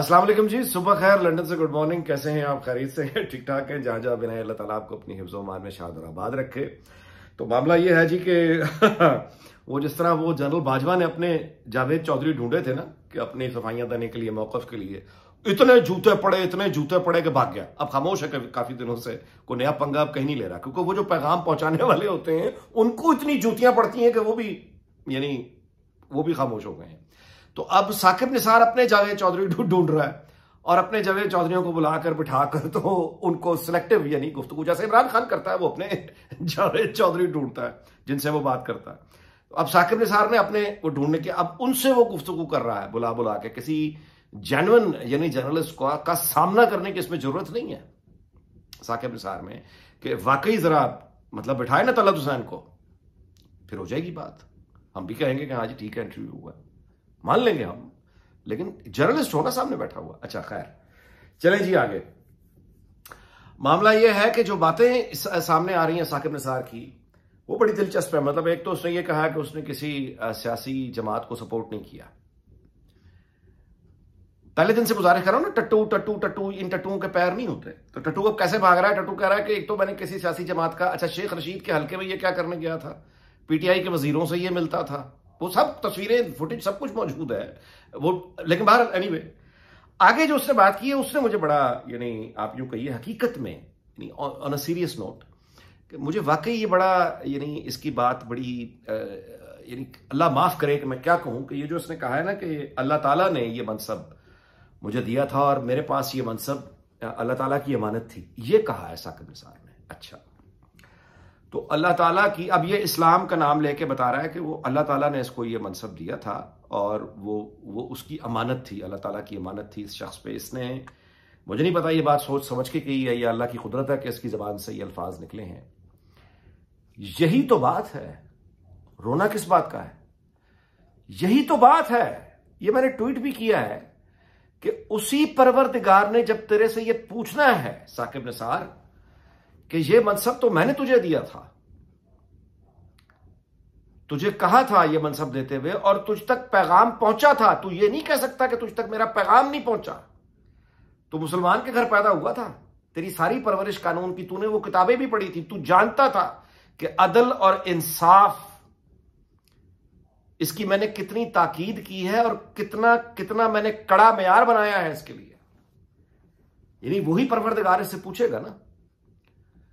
असलम जी सुबह खैर लंदन से गुड मॉर्निंग कैसे हैं आप खरीद से हैं ठीक ठाक हैं जहाँ जहाँ बिना अल्लाह ताला आपको अपनी हिफ्ज़ मान में शाद और आबाद रखे तो मामला ये है जी कि वो जिस तरह वो जनरल बाजवा ने अपने जावेद चौधरी ढूंढे थे ना कि अपनी सफाइयाँ देने के लिए मौकफ के लिए इतने जूते पड़े इतने जूते पड़े कि भाग गया अब खामोश है काफी दिनों से कोई नया पंगा अब कहीं नहीं ले रहा क्योंकि वो जो पैगाम पहुंचाने वाले होते हैं उनको इतनी जूतियां पड़ती हैं कि वो भी यानी वो भी खामोश हो गए हैं तो अब साकिब निसार अपने जावेद चौधरी ढूंढ रहा है और अपने जावेद चौधरी को बुलाकर बिठाकर तो उनको सिलेक्टिव यानी गुफ्तु जैसे इमरान खान करता है वो अपने जावेद चौधरी ढूंढता है जिनसे वो बात करता है तो अब साकिब निसार ने अपने वो ढूंढने के अब उनसे वो गुफ्तु कर रहा है बुला बुला के किसी जेनुअन यानी जर्नलिस्ट का, का सामना करने की इसमें जरूरत नहीं है साकिब निसार में कि वाकई जरा मतलब बिठाए ना तलत हुसैन को फिर हो जाएगी बात हम भी कहेंगे कि हाँ जी ठीक है इंटरव्यू हुआ है मान लेंगे हम लेकिन जर्नलिस्ट होगा सामने बैठा हुआ अच्छा खैर चले जी आगे मामला यह है कि जो बातें सामने आ रही हैं साकिब निसार की वो बड़ी दिलचस्प है मतलब एक तो उसने ये कहा कि उसने किसी सियासी जमात को सपोर्ट नहीं किया पहले दिन से गुजारे कर रहा हूं ना टट्टू टट्टू टट्टू इन टट्टुओं के पैर नहीं होते तो टट्टू अब कैसे भाग रहा है टट्टू कह रहा है कि एक तो मैंने किसी सियासी जमात का अच्छा शेख रशीद के हल्के में यह क्या करने गया था पीटीआई के वजीरों से यह मिलता था वो सब तस्वीरें फुटेज सब कुछ मौजूद है वो लेकिन बाहर एनी आगे जो उसने बात की है उसने मुझे बड़ा यानी आप यूँ कहिए हकीकत में यानी ऑन अ सीरियस नोट मुझे वाकई ये बड़ा यानी इसकी बात बड़ी यानी अल्लाह माफ़ करे कि मैं क्या कहूं कि ये जो उसने कहा है ना कि अल्लाह ताला ने ये मनसब मुझे दिया था और मेरे पास ये मनसब अल्लाह ताला की अमानत थी ये कहा है साकिब निसार ने अच्छा तो अल्लाह ताला की अब ये इस्लाम का नाम लेके बता रहा है कि वो अल्लाह ताला ने इसको ये मनसब दिया था और वो वो उसकी अमानत थी अल्लाह ताला की अमानत थी इस शख्स पे इसने मुझे नहीं पता ये बात सोच समझ के कही है या अल्लाह की कुदरत है कि इसकी ज़बान से ये अल्फाज निकले हैं यही तो बात है रोना किस बात का है यही तो बात है ये मैंने ट्वीट भी किया है कि उसी परवरदिगार ने जब तेरे से ये पूछना है साकिब निसार कि ये मनसब तो मैंने तुझे दिया था तुझे कहा था यह मनसब देते हुए और तुझ तक पैगाम पहुंचा था तू ये नहीं कह सकता कि तुझ तक मेरा पैगाम नहीं पहुंचा तू मुसलमान के घर पैदा हुआ था तेरी सारी परवरिश कानून की तूने वो किताबें भी पढ़ी थी तू जानता था कि अदल और इंसाफ इसकी मैंने कितनी ताकीद की है और कितना कितना मैंने कड़ा मैार बनाया है इसके लिए यानी वही परवरदगार इससे पूछेगा ना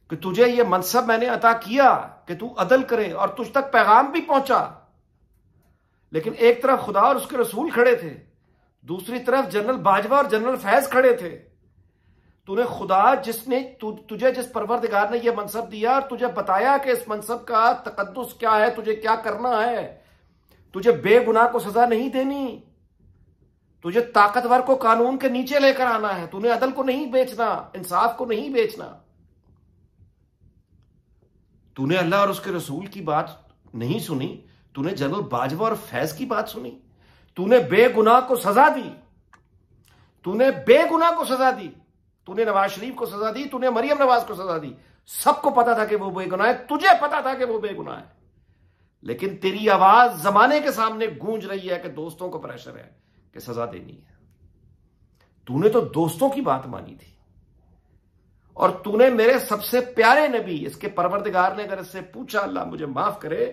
कि तुझे यह मनसब मैंने अता किया कि तू अदल करे और तुझ तक पैगाम भी पहुंचा लेकिन एक तरफ खुदा और उसके रसूल खड़े थे दूसरी तरफ जनरल बाजवा और जनरल फैज खड़े थे तूने खुदा जिसने तु, तुझे जिस परवरदिगार ने यह मनसब दिया और तुझे बताया कि इस मनसब का तकदस क्या है तुझे क्या करना है तुझे बेगुनाह को सजा नहीं देनी तुझे ताकतवर को कानून के नीचे लेकर आना है तूने अदल को नहीं बेचना इंसाफ को नहीं बेचना तूने अल्लाह और उसके रसूल की बात नहीं सुनी तूने जनरल बाजवा और फैज की बात सुनी तूने बेगुनाह को सजा दी तूने बेगुनाह को सजा दी तूने नवाज शरीफ को सजा दी तूने मरियम नवाज को सजा दी सबको पता था कि वो बेगुनाह है तुझे पता था कि वो बेगुनाह है लेकिन तेरी आवाज जमाने के सामने गूंज रही है कि दोस्तों को प्रेशर है कि सजा देनी है तूने तो दोस्तों की बात मानी थी और तूने मेरे सबसे प्यारे नबी इसके परवरदगार ने अगर इससे पूछा अल्लाह मुझे माफ करे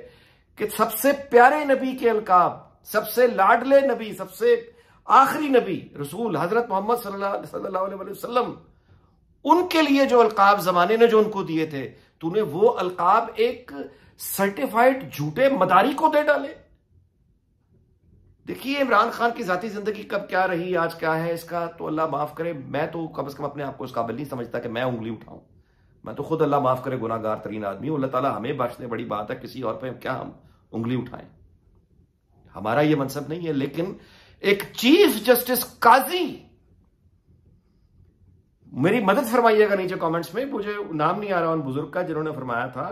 कि सबसे प्यारे नबी के अलकाब सबसे लाडले नबी सबसे आखिरी नबी रसूल हजरत मोहम्मद वसल्लम उनके लिए जो अलकाब जमाने ने जो उनको दिए थे तूने वो अलकाब एक सर्टिफाइड झूठे मदारी को दे डाले देखिए इमरान खान की जाती जिंदगी कब क्या रही आज क्या है इसका तो अल्लाह माफ करे मैं तो कम से कम अपने आप को उस काबिल नहीं समझता कि मैं उंगली उठाऊं मैं तो खुद अल्लाह माफ करे गुनागार तरीन आदमी अल्लाह ताला हमें बख्श दे बड़ी बात है किसी और पे क्या हम उंगली उठाएं हमारा ये मनसब नहीं है लेकिन एक चीफ जस्टिस काजी मेरी मदद फरमाइएगा नीचे कमेंट्स में मुझे नाम नहीं आ रहा उन बुजुर्ग का जिन्होंने फरमाया था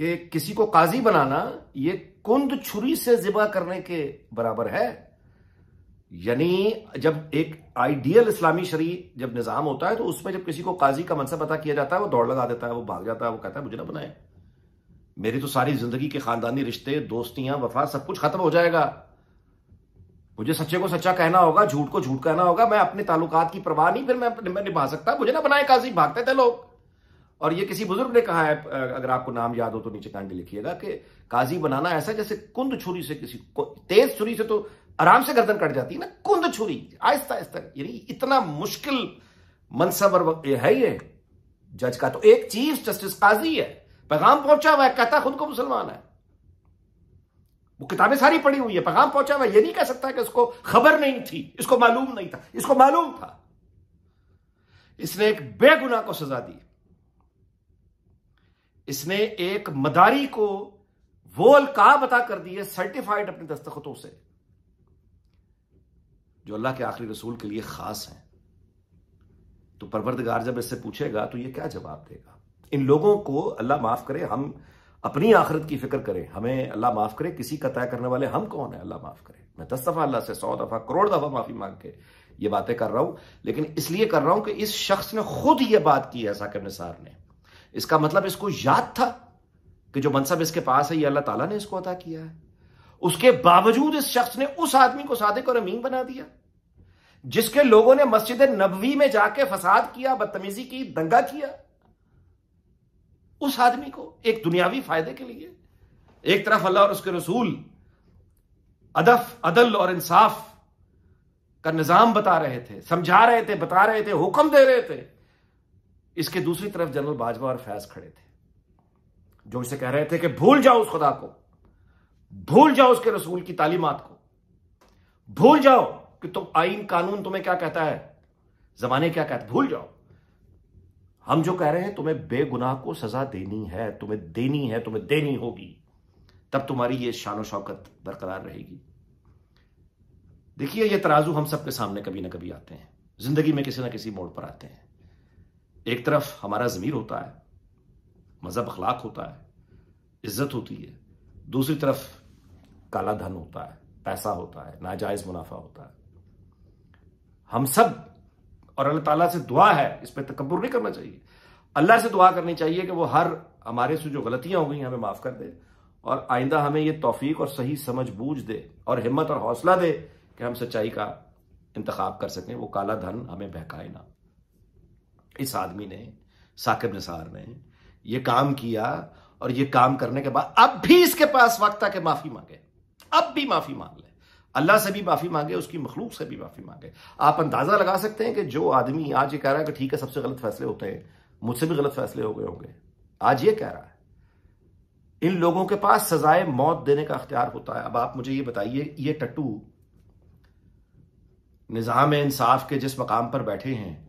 कि किसी को काजी बनाना ये कुंद छुरी से जिबा करने के बराबर है यानी जब एक आइडियल इस्लामी शरी जब निज़ाम होता है तो उसमें जब किसी को काजी का मनसब पता किया जाता है वो दौड़ लगा देता है वो भाग जाता है वो कहता है मुझे ना बनाए मेरी तो सारी जिंदगी के खानदानी रिश्ते दोस्तियां वफा सब कुछ खत्म हो जाएगा मुझे सच्चे को सच्चा कहना होगा झूठ को झूठ कहना होगा मैं अपने तालुकात की परवाह नहीं फिर मैं निभा सकता मुझे ना बनाए काजी भागते थे लोग और ये किसी बुजुर्ग ने कहा है अगर आपको नाम याद हो तो नीचे कांडी लिखिएगा कि काजी बनाना ऐसा जैसे कुंद छुरी से किसी को तेज छुरी से तो आराम से गर्दन कट जाती है ना कुंद छुरी आहिस्ता आहिस्ता यानी इतना मुश्किल मनसब और है ये जज का तो एक चीफ जस्टिस काजी है पैगाम पहुंचा हुआ है कहता खुद को मुसलमान है वो किताबें सारी पड़ी हुई है पैगाम पहुंचा हुआ यह ये नहीं कह सकता कि उसको खबर नहीं थी इसको मालूम नहीं था इसको मालूम था इसने एक बेगुना को सजा दी इसने एक मदारी को वो अलका बता कर दिए सर्टिफाइड अपने दस्तखतों से जो अल्लाह के आखिरी रसूल के लिए खास है तो परवरदगार जब इससे पूछेगा तो ये क्या जवाब देगा इन लोगों को अल्लाह माफ करे हम अपनी आखिरत की फिक्र करें हमें अल्लाह माफ करे किसी का तय करने वाले हम कौन है अल्लाह माफ करे मैं दस दफा अल्लाह से सौ दफा करोड़ दफा माफी मांग के ये बातें कर रहा हूं लेकिन इसलिए कर रहा हूं कि इस शख्स ने खुद ये बात की है साकिब निसार ने इसका मतलब इसको याद था कि जो मनसब इसके पास है ये अल्लाह ताला ने इसको अदा किया है उसके बावजूद इस शख्स ने उस आदमी को सादिक और अमीन बना दिया जिसके लोगों ने मस्जिद नबवी में जाके फसाद किया बदतमीजी की दंगा किया उस आदमी को एक दुनियावी फायदे के लिए एक तरफ अल्लाह और उसके रसूल अदफ अदल और इंसाफ का निजाम बता रहे थे समझा रहे थे बता रहे थे हुक्म दे रहे थे इसके दूसरी तरफ जनरल बाजवा और फैज खड़े थे जो इसे कह रहे थे कि भूल जाओ उस खुदा को भूल जाओ उसके रसूल की तालीमत को भूल जाओ कि तुम आईन कानून तुम्हें क्या कहता है जमाने क्या कहते भूल जाओ हम जो कह रहे हैं तुम्हें बेगुनाह को सजा देनी है तुम्हें देनी है तुम्हें देनी होगी तब तुम्हारी ये शान शौकत बरकरार रहेगी देखिए ये तराजू हम सबके सामने कभी ना कभी आते हैं जिंदगी में किसी ना किसी मोड़ पर आते हैं एक तरफ हमारा ज़मीर होता है मज़हब अखलाक होता है इज्जत होती है दूसरी तरफ काला धन होता है पैसा होता है नाजायज़ मुनाफा होता है हम सब और अल्लाह ताला से दुआ है इस पर तकबर नहीं करना चाहिए अल्लाह से दुआ करनी चाहिए कि वो हर हमारे से जो गलतियां हो गई हमें माफ़ कर दे और आइंदा हमें ये तोफ़ी और सही समझ बूझ दे और हिम्मत और हौसला दे कि हम सच्चाई का इंतखाब कर सकें वो काला धन हमें बहकाए ना इस आदमी ने साकिब निसार ने ये काम किया और ये काम करने के बाद अब भी इसके पास वक्त था कि माफी मांगे अब भी माफी मांग ले अल्लाह से भी माफी मांगे उसकी मखलूक से भी माफी मांगे आप अंदाजा लगा सकते हैं कि जो आदमी आज ये कह रहा है कि ठीक है सबसे गलत फैसले होते हैं मुझसे भी गलत फैसले हो गए होंगे आज ये कह रहा है इन लोगों के पास सजाए मौत देने का अख्तियार होता है अब आप मुझे ये बताइए ये टट्टू निज़ाम इंसाफ के जिस मकाम पर बैठे हैं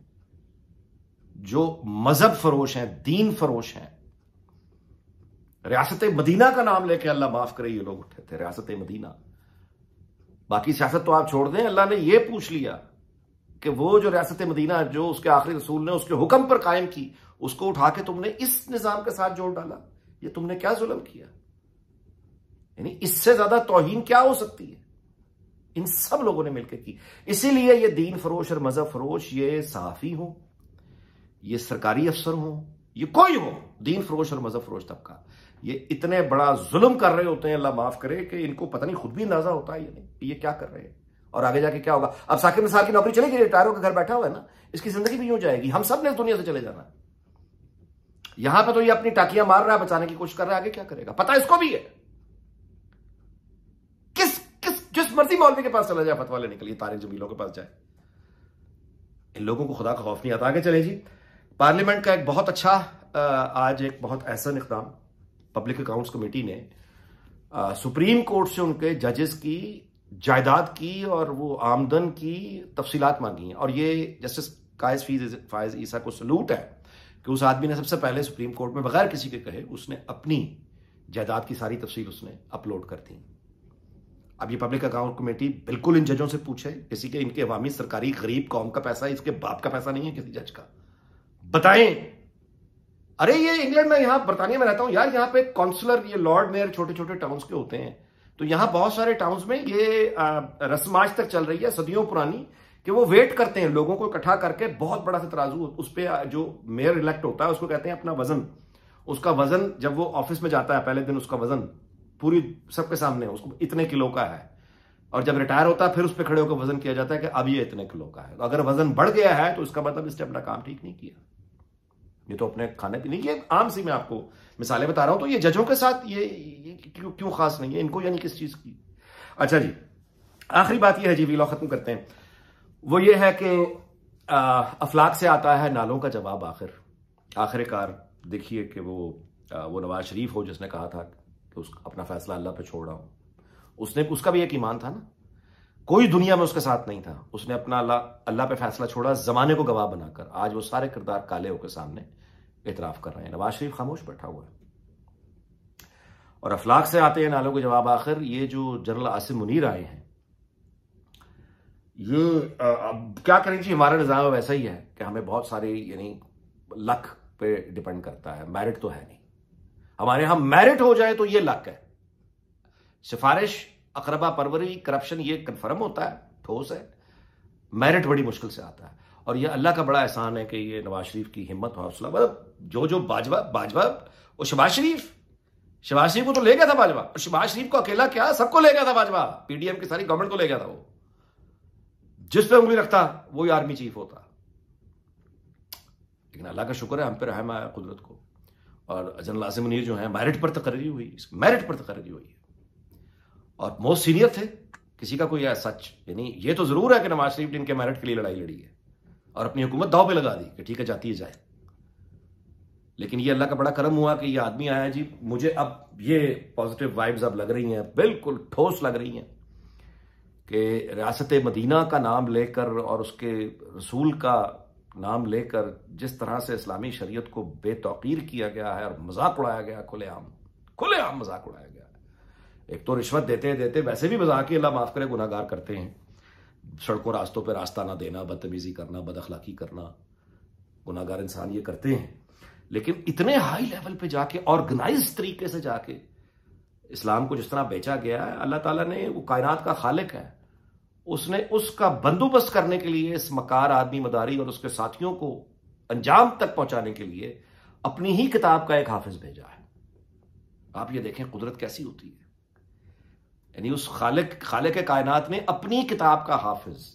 जो मजहब फरोश हैं दीन फरोश हैं रियासत मदीना का नाम लेके अल्लाह माफ करे ये लोग उठे थे रियासत मदीना बाकी सियासत तो आप छोड़ दें अल्लाह ने यह पूछ लिया कि वो जो रियासत मदीना जो उसके आखिरी रसूल ने उसके हुक्म पर कायम की उसको उठा के तुमने इस निज़ाम के साथ जोड़ डाला ये तुमने क्या जुलम किया यानी इससे ज्यादा तोहिन क्या हो सकती है इन सब लोगों ने मिलकर की इसीलिए ये दीन फरोश और मजहब फरोश ये साफी हो ये सरकारी अफसर हो ये कोई हो दीन फरोश और मजहब फरोश तबका ये इतने बड़ा जुल्म कर रहे होते हैं अल्लाह माफ करे कि इनको पता नहीं खुद भी अंदाजा होता है ये नहीं ये क्या कर रहे हैं और आगे जाके क्या होगा अब साकिब निसार की नौकरी चली गई रिटायर होकर घर बैठा हुआ है ना इसकी जिंदगी भी यूं जाएगी हम सब ने दुनिया से चले जाना यहां पर तो ये अपनी टाकियां मार रहा है बचाने की कोशिश कर रहा है आगे क्या करेगा पता इसको भी है किस किस जिस मर्जी मौलवी के पास चला जाए फतवा लेने के लिए तारे जमीलों के पास जाए इन लोगों को खुदा का खौफ नहीं आता आगे चले जी पार्लियामेंट का एक बहुत अच्छा आज एक बहुत एहसन इकदाम पब्लिक अकाउंट्स कमेटी ने सुप्रीम कोर्ट से उनके जजेस की जायदाद की और वो आमदन की तफसीलात मांगी हैं और ये जस्टिस कायस फीज फायज ईसा को सलूट है कि उस आदमी ने सबसे पहले सुप्रीम कोर्ट में बगैर किसी के कहे उसने अपनी जायदाद की सारी तफसील उसने अपलोड कर दी अब ये पब्लिक अकाउंट कमेटी बिल्कुल इन जजों से पूछे किसी के इनके अवामी सरकारी गरीब कौम का पैसा इसके बाप का पैसा नहीं है किसी जज का बताएं अरे ये इंग्लैंड में यहां बर्तानिया में रहता हूं यार यहां पे कॉन्सुलर ये लॉर्ड मेयर छोटे छोटे टाउन्स के होते हैं तो यहां बहुत सारे टाउन्स में ये रसमाज तक चल रही है सदियों पुरानी कि वो वेट करते हैं लोगों को इकट्ठा करके बहुत बड़ा सा तराजू उस पर जो मेयर इलेक्ट होता है उसको कहते हैं अपना वजन उसका वजन जब वो ऑफिस में जाता है पहले दिन उसका वजन पूरी सबके सामने उसको इतने किलो का है और जब रिटायर होता है फिर उस पर खड़े होकर वजन किया जाता है कि अब ये इतने किलो का है तो अगर वजन बढ़ गया है तो उसका मतलब इस अपना काम ठीक नहीं किया ये तो अपने खाने पीने की आम सी मैं आपको मिसालें बता रहा हूं तो ये जजों के साथ ये, ये क्यों क्यों खास नहीं है इनको यानी किस चीज की अच्छा जी आखिरी बात यह है जी वीला खत्म करते हैं वो ये है कि अफलाक से आता है नालों का जवाब आखिर आखिरकार देखिए कि वो आ, वो नवाज शरीफ हो जिसने कहा था कि उस अपना फैसला अल्लाह पे छोड़ रहा हूं उसने उसका भी एक ईमान था ना कोई दुनिया में उसके साथ नहीं था उसने अपना अल्लाह अल्लाह पे फैसला छोड़ा जमाने को गवाह बनाकर आज वो सारे किरदार काले होकर सामने इतराफ कर रहे हैं नवाज शरीफ खामोश बैठा हुआ है और अफलाक से आते हैं नालों के जवाब आखिर ये जो जनरल आसिम मुनीर आए हैं ये आ, अब क्या करें जी हमारा निज़ाम वैसा ही है कि हमें बहुत सारे यानी लक पे डिपेंड करता है मैरिट तो है नहीं हमारे यहां मैरिट हो जाए तो ये लक है सिफारिश अकरबा परवरी करप्शन ये कन्फर्म होता है ठोस है मेरिट बड़ी मुश्किल से आता है और यह अल्लाह का बड़ा एहसान है कि ये नवाज शरीफ की हिम्मत हौसला मतलब जो जो बाजवा बाजवा और शबाज शरीफ शबाज शरीफ को तो ले गया था बाजवा और शबाज शरीफ को अकेला क्या सबको ले गया था बाजवा पीडीएम की सारी गवर्नमेंट को ले गया था वो जिस पर उंगली रखता वो ही आर्मी चीफ होता लेकिन अल्लाह का शुक्र है हम पे रहम आया कुदरत को और जनरल आसिम मुनीर जो है मेरिट पर तकर्री हुई मेरिट पर तकर्री हुई है और मोस्ट सीनियर थे किसी का कोई सच यानी ये तो जरूर है कि नवाज शरीफ ने इनके मेरिट के लिए लड़ाई लड़ी है और अपनी हुकूमत दाव पे लगा दी कि ठीक है जाती है जाए लेकिन ये अल्लाह का बड़ा करम हुआ कि ये आदमी आया जी मुझे अब ये पॉजिटिव वाइब्स अब लग रही हैं बिल्कुल ठोस लग रही हैं कि रियासत मदीना का नाम लेकर और उसके रसूल का नाम लेकर जिस तरह से इस्लामी शरीयत को बेतौकीर किया गया है और मजाक उड़ाया गया खुलेआम खुलेआम मजाक उड़ाया गया एक तो रिश्वत देते देते वैसे भी बजा के अल्लाह माफ करे गुनागार करते हैं सड़कों रास्तों पर रास्ता ना देना बदतमीजी करना बदअखलाकी करना गुनागार इंसान ये करते हैं लेकिन इतने हाई लेवल पे जाके ऑर्गेनाइज तरीके से जाके इस्लाम को जिस तरह बेचा गया है अल्लाह ताला ने वो कायनात का खालिक है उसने उसका बंदोबस्त करने के लिए इस मकार आदमी मदारी और उसके साथियों को अंजाम तक पहुंचाने के लिए अपनी ही किताब का एक हाफिज भेजा है आप ये देखें कुदरत कैसी होती है यानी उस खालिक खाले के कायनात में अपनी किताब का हाफिज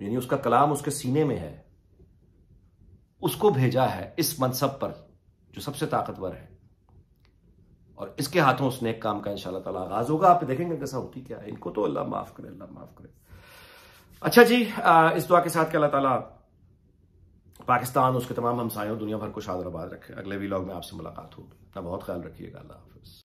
यानी उसका कलाम उसके सीने में है उसको भेजा है इस मनसब पर जो सबसे ताकतवर है और इसके हाथों उसने एक काम का इनशाला ताला आगाज होगा आप देखेंगे कैसा होती क्या इनको तो अल्लाह माफ करे अल्लाह माफ करे अच्छा जी इस दुआ के साथ के अल्लाह ताला पाकिस्तान उसके तमाम हमसायों दुनिया भर को शादराबाद रखे अगले वीलॉग में आपसे मुलाकात होगी ना बहुत ख्याल रखिएगा अल्लाह हाफिज़